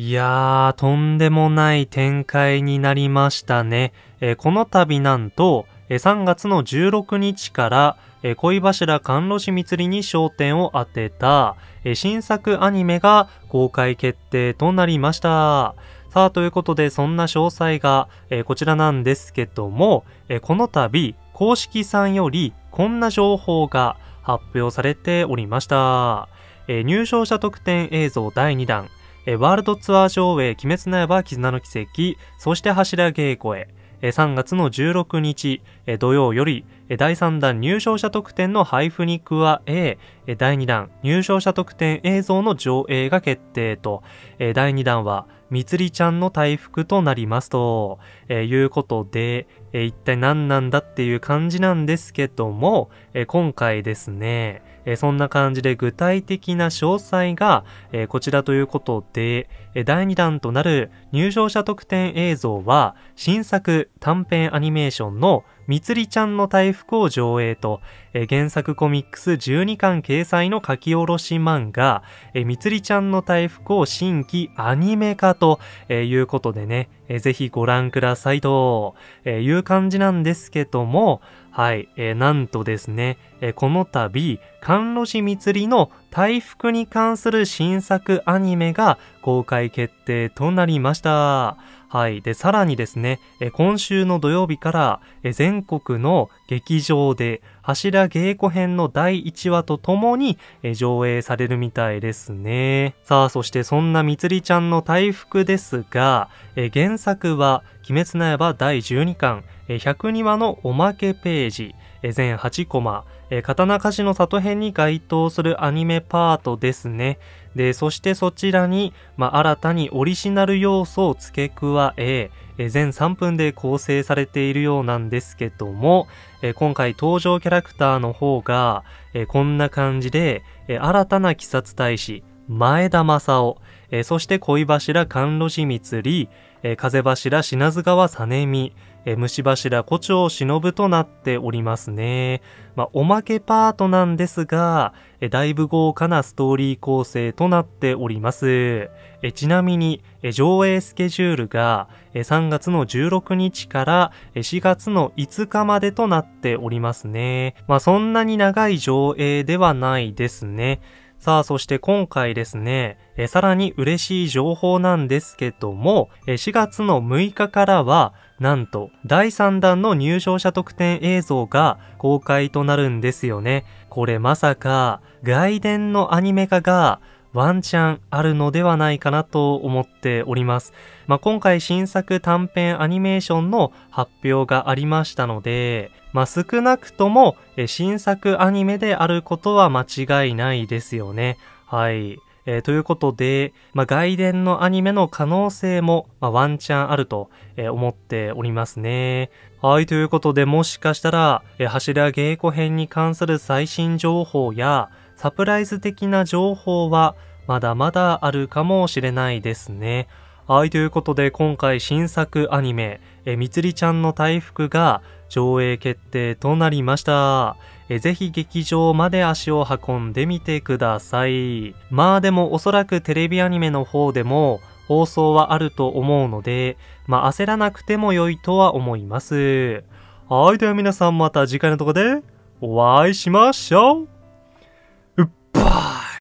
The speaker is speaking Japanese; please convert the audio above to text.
いやー、とんでもない展開になりましたね。えー、この度なんと、えー、3月の16日から、えー、恋柱甘露寺つりに焦点を当てた、えー、新作アニメが公開決定となりました。さあ、ということで、そんな詳細が、えー、こちらなんですけども、えー、この度、公式さんよりこんな情報が発表されておりました。えー、入賞者特典映像第2弾、えワールドツアー上映、鬼滅の刃、絆の奇跡、そして柱稽古へ、え3月の16日、え土曜より、第3弾入賞者特典の配布に加え、第2弾入賞者特典映像の上映が決定と、第2弾はみつりちゃんの退復となりますと、えいうことで、え一体何なんだっていう感じなんですけども、え今回ですね、えそんな感じで具体的な詳細が、えこちらということで、え第2弾となる入賞者特典映像は、新作短編アニメーションのみつりちゃんの大福を上映と、え原作コミックス12巻掲載の書き下ろし漫画、えみつりちゃんの大福を新規アニメ化と、えいうことでね、えー、ぜひご覧くださいと、えー、いう感じなんですけども、はい、えー、なんとですね、えー、この度、関路市つりの大福に関する新作アニメが公開決定となりました。はい。で、さらにですね、え今週の土曜日から、え全国の劇場で柱稽古編の第1話とともに、え上映されるみたいですね。さあ、そしてそんなみつりちゃんの大福ですが、え原原作は「鬼滅の刃」第12巻102話のおまけページ全8コマ刀鍛冶の里編に該当するアニメパートですねでそしてそちらに、まあ、新たにオリジナル要素を付け加え全3分で構成されているようなんですけども今回登場キャラクターの方がこんな感じで新たな鬼殺大使、前田正夫えー、そして恋柱甘露寺光利、えー、風柱品津川実美、えー、虫柱胡蝶忍となっておりますね。まあ、おまけパートなんですが、えだいぶ豪華なストーリー構成となっております。えちなみに、え上映スケジュールが、え3月の16日から、え4月の5日までとなっておりますね。まあ、そんなに長い上映ではないですね。さあ、そして今回ですね、えさらに嬉しい情報なんですけども、4月の6日からは、なんと、第3弾の入賞者特典映像が公開となるんですよね。これまさか、外伝のアニメ化が、ワンチャンあるのではないかなと思っております。まあ、今回新作短編アニメーションの発表がありましたので、まあ、少なくとも、え新作アニメであることは間違いないですよね。はい。えー、ということで、まあ、外伝のアニメの可能性も、まあ、ワンチャンあると、えー、思っておりますね。はい、ということで、もしかしたら、えー、柱稽古編に関する最新情報や、サプライズ的な情報は、まだまだあるかもしれないですね。はい、ということで今回新作アニメ、えみつりちゃんの大福が上映決定となりました。えぜひ劇場まで足を運んでみてください。まあでもおそらくテレビアニメの方でも放送はあると思うので、まあ焦らなくても良いとは思います。はい、では皆さんまた次回のとこでお会いしましょう